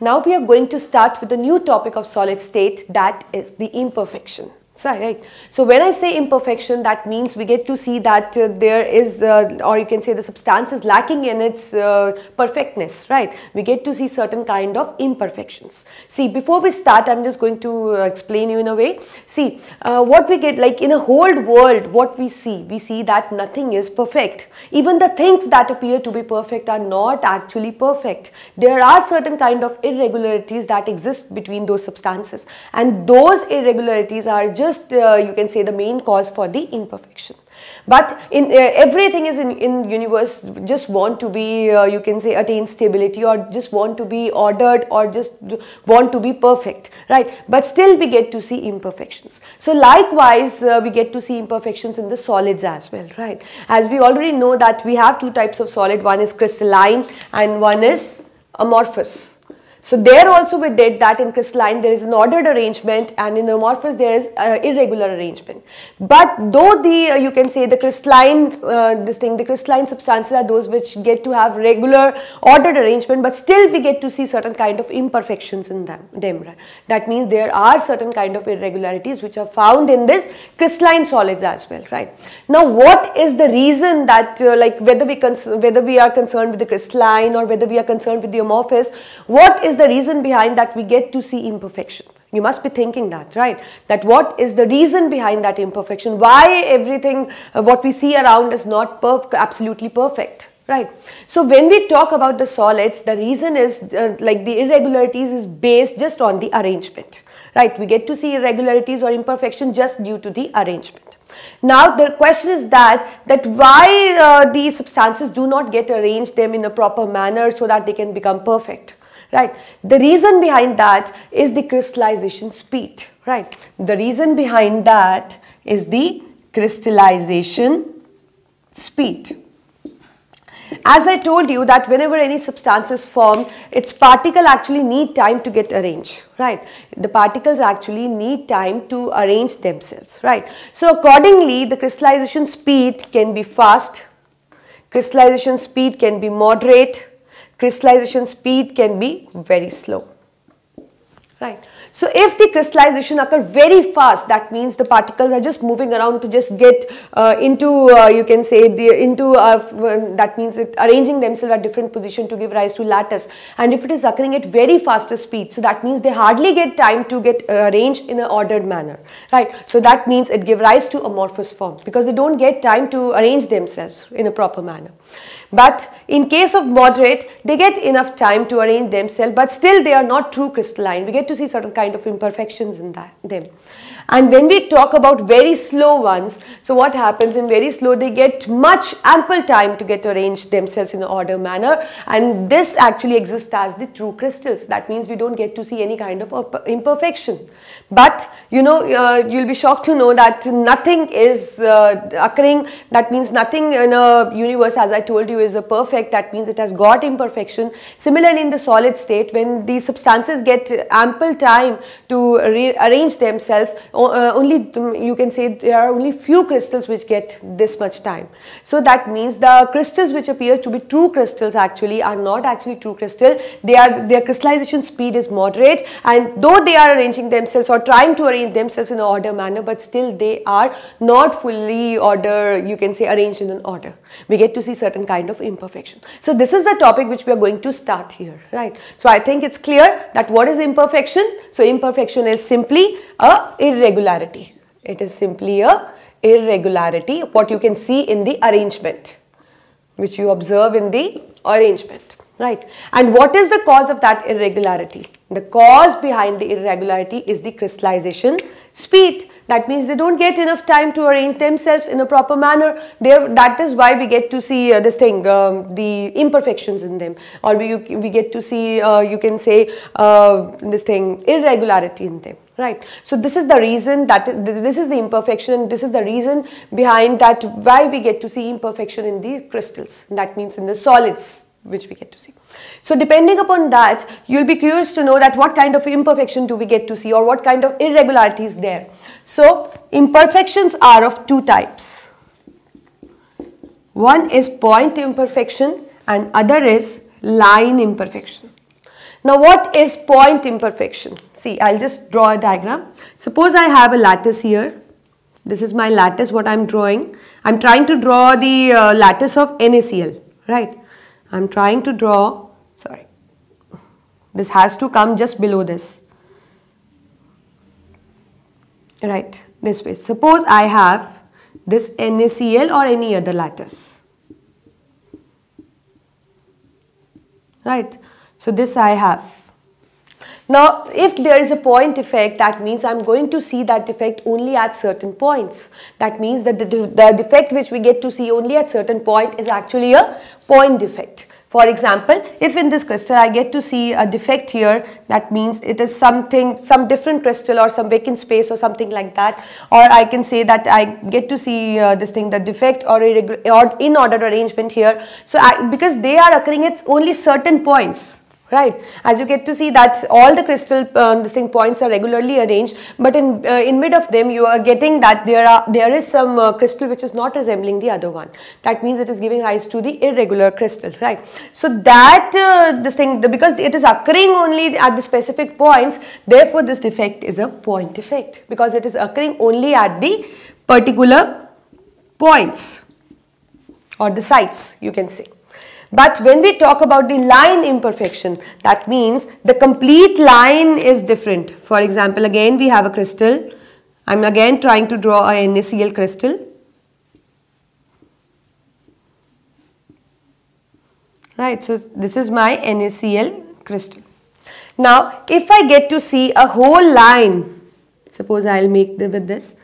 Now we are going to start with a new topic of solid state that is the imperfection. Sorry, right. So when I say imperfection, that means we get to see that uh, there is, uh, or you can say the substance is lacking in its uh, perfectness, right? We get to see certain kind of imperfections. See, before we start, I'm just going to uh, explain you in a way. See, uh, what we get, like in a whole world, what we see, we see that nothing is perfect. Even the things that appear to be perfect are not actually perfect. There are certain kind of irregularities that exist between those substances, and those irregularities are just just uh, you can say the main cause for the imperfection but in uh, everything is in in universe just want to be uh, you can say attain stability or just want to be ordered or just want to be perfect right but still we get to see imperfections so likewise uh, we get to see imperfections in the solids as well right as we already know that we have two types of solid one is crystalline and one is amorphous so there also we did that in crystalline there is an ordered arrangement and in amorphous there is an uh, irregular arrangement. But though the uh, you can say the crystalline uh, this thing the crystalline substances are those which get to have regular ordered arrangement but still we get to see certain kind of imperfections in them. them right? That means there are certain kind of irregularities which are found in this crystalline solids as well right. Now what is the reason that uh, like whether we whether we are concerned with the crystalline or whether we are concerned with the amorphous what is is the reason behind that we get to see imperfection? You must be thinking that, right? That what is the reason behind that imperfection? Why everything, uh, what we see around is not perf absolutely perfect, right? So when we talk about the solids, the reason is uh, like the irregularities is based just on the arrangement, right? We get to see irregularities or imperfection just due to the arrangement. Now the question is that that why uh, these substances do not get arranged them in a proper manner so that they can become perfect right? The reason behind that is the crystallization speed, right? The reason behind that is the crystallization speed. As I told you that whenever any substance is formed, its particle actually need time to get arranged, right? The particles actually need time to arrange themselves, right? So accordingly, the crystallization speed can be fast, crystallization speed can be moderate, crystallization speed can be very slow. Right. So if the crystallization occur very fast, that means the particles are just moving around to just get uh, into, uh, you can say, the, into, uh, that means it arranging themselves at different position to give rise to lattice. And if it is occurring at very faster speed, so that means they hardly get time to get uh, arranged in an ordered manner, right? So that means it give rise to amorphous form because they don't get time to arrange themselves in a proper manner. But in case of moderate, they get enough time to arrange themselves, but still they are not true crystalline. We get to see certain kind kind of imperfections in that, them. And when we talk about very slow ones, so what happens in very slow, they get much ample time to get arranged themselves in an order manner. And this actually exists as the true crystals. That means we don't get to see any kind of imperfection. But you know, uh, you'll be shocked to know that nothing is uh, occurring. That means nothing in a universe, as I told you, is a perfect. That means it has got imperfection. Similarly, in the solid state, when these substances get ample time to rearrange themselves, uh, only um, you can say there are only few crystals which get this much time. So that means the crystals which appear to be true crystals actually are not actually true crystal. They are their crystallization speed is moderate and though they are arranging themselves or trying to arrange themselves in an order manner but still they are not fully order you can say arranged in an order we get to see certain kind of imperfection so this is the topic which we are going to start here right so i think it's clear that what is imperfection so imperfection is simply a irregularity it is simply a irregularity what you can see in the arrangement which you observe in the arrangement right and what is the cause of that irregularity the cause behind the irregularity is the crystallization speed that means they don't get enough time to arrange themselves in a proper manner. They're, that is why we get to see uh, this thing, um, the imperfections in them. Or we, we get to see, uh, you can say, uh, this thing, irregularity in them right so this is the reason that this is the imperfection this is the reason behind that why we get to see imperfection in these crystals that means in the solids which we get to see. So depending upon that, you'll be curious to know that what kind of imperfection do we get to see or what kind of irregularities there. So imperfections are of two types. One is point imperfection and other is line imperfection. Now what is point imperfection? See, I'll just draw a diagram. Suppose I have a lattice here. This is my lattice what I'm drawing. I'm trying to draw the uh, lattice of NaCl, right? I'm trying to draw, sorry, this has to come just below this. Right, this way. Suppose I have this NaCl or any other lattice. Right, so this I have now, if there is a point effect, that means I'm going to see that defect only at certain points. That means that the, the defect which we get to see only at certain point is actually a point defect. For example, if in this crystal I get to see a defect here, that means it is something, some different crystal or some vacant space or something like that. Or I can say that I get to see uh, this thing, the defect or, or in order arrangement here. So I, because they are occurring at only certain points right? As you get to see that all the crystal uh, this thing points are regularly arranged but in, uh, in mid of them you are getting that there are there is some uh, crystal which is not resembling the other one. That means it is giving rise to the irregular crystal, right? So that uh, this thing because it is occurring only at the specific points therefore this defect is a point defect because it is occurring only at the particular points or the sites you can say. But when we talk about the line imperfection, that means the complete line is different. For example, again we have a crystal. I'm again trying to draw a NaCl crystal. Right, so this is my NaCl crystal. Now, if I get to see a whole line, suppose I'll make the, with this,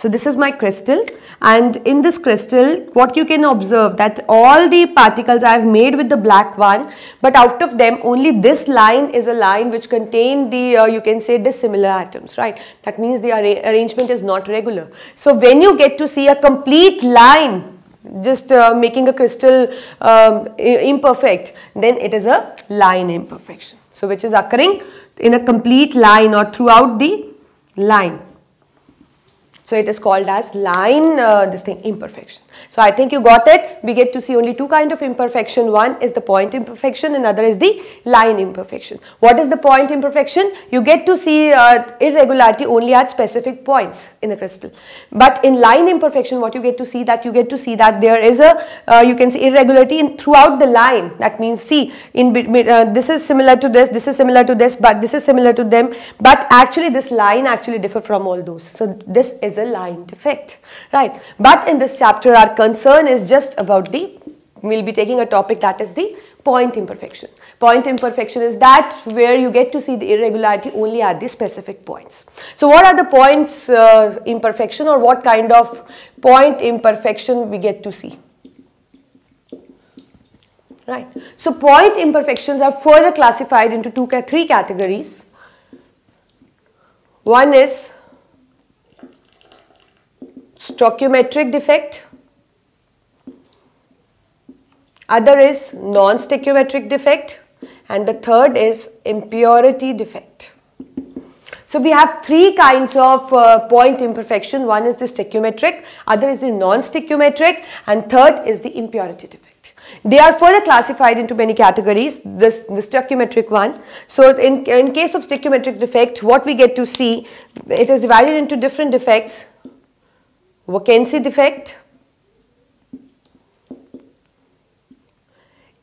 so this is my crystal and in this crystal what you can observe that all the particles I have made with the black one but out of them only this line is a line which contain the uh, you can say dissimilar atoms right that means the arrangement is not regular. So when you get to see a complete line just uh, making a crystal um, imperfect then it is a line imperfection so which is occurring in a complete line or throughout the line so it is called as line, uh, this thing, imperfection. So I think you got it. We get to see only two kind of imperfection. One is the point imperfection, another is the line imperfection. What is the point imperfection? You get to see uh, irregularity only at specific points in a crystal. But in line imperfection, what you get to see that you get to see that there is a, uh, you can see irregularity in, throughout the line. That means see, in uh, this is similar to this, this is similar to this, but this is similar to them. But actually this line actually differ from all those. So this is a line defect, right? But in this chapter, our concern is just about the, we'll be taking a topic that is the point imperfection. Point imperfection is that where you get to see the irregularity only at the specific points. So what are the points uh, imperfection or what kind of point imperfection we get to see? Right. So point imperfections are further classified into two, three categories. One is stoichiometric defect. Other is non-stoichiometric defect and the third is impurity defect. So we have three kinds of uh, point imperfection. One is the stoichiometric, other is the non-stoichiometric and third is the impurity defect. They are further classified into many categories, this, the stoichiometric one. So in, in case of stoichiometric defect, what we get to see, it is divided into different defects vacancy defect,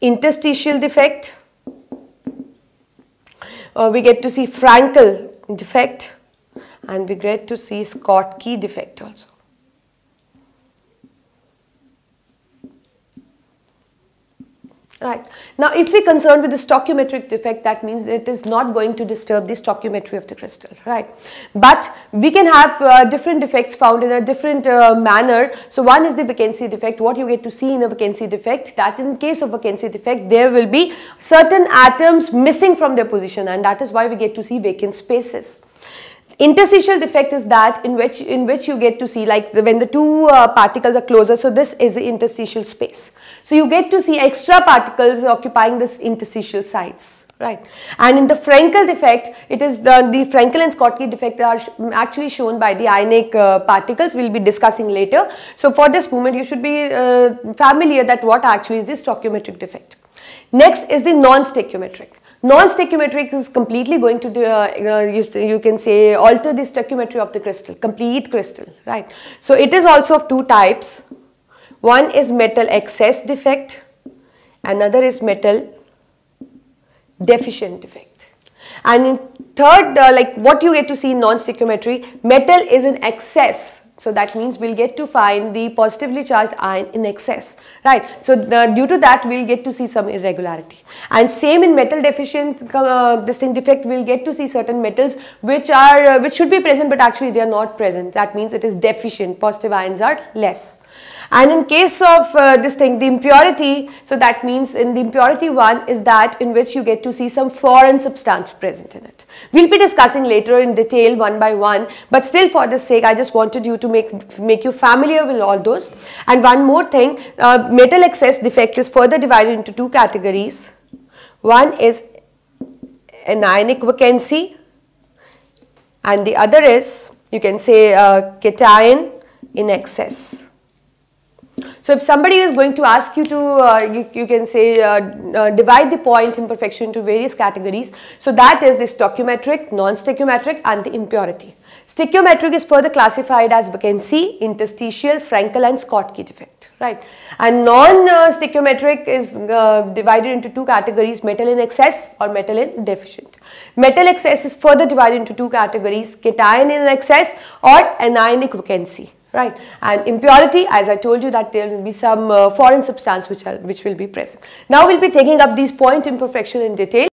interstitial defect, uh, we get to see Frankel defect and we get to see Scott key defect also. Right. Now, if we're concerned with the stoichiometric defect, that means it is not going to disturb the stoichiometry of the crystal, right? But we can have uh, different defects found in a different uh, manner. So, one is the vacancy defect. What you get to see in a vacancy defect, that in case of vacancy defect, there will be certain atoms missing from their position and that is why we get to see vacant spaces interstitial defect is that in which in which you get to see like the, when the two uh, particles are closer so this is the interstitial space so you get to see extra particles occupying this interstitial sites. Right. And in the Frenkel defect, it is the, the Frenkel and Schottky defect are sh mm, actually shown by the ionic uh, particles. We'll be discussing later. So for this moment, you should be uh, familiar that what actually is the stoichiometric defect. Next is the non-stoichiometric. Non-stoichiometric is completely going to, the uh, uh you, you, can say, alter the stoichiometry of the crystal, complete crystal, right? So it is also of two types, one is metal excess defect, another is metal deficient defect. And in third, uh, like what you get to see in non-stoichiometry, metal is in excess so that means we'll get to find the positively charged ion in excess, right? So the, due to that, we'll get to see some irregularity. And same in metal deficient uh, this thing defect, we'll get to see certain metals which are uh, which should be present, but actually they are not present. That means it is deficient. Positive ions are less. And in case of uh, this thing, the impurity, so that means in the impurity one is that in which you get to see some foreign substance present in it. We'll be discussing later in detail one by one, but still for the sake, I just wanted you to make, make you familiar with all those. And one more thing, uh, metal excess defect is further divided into two categories. One is anionic vacancy and the other is you can say uh, cation in excess. So if somebody is going to ask you to, uh, you, you can say, uh, uh divide the point imperfection into various categories. So that is the stoichiometric, non-stoichiometric and the impurity. Stoichiometric is further classified as vacancy, interstitial, Frankel and Schottky defect, right? And non-stoichiometric is uh, divided into two categories, metal in excess or metal in deficient. Metal excess is further divided into two categories, cation in excess or anionic vacancy right and impurity as i told you that there will be some uh, foreign substance which are, which will be present now we'll be taking up these point imperfection in detail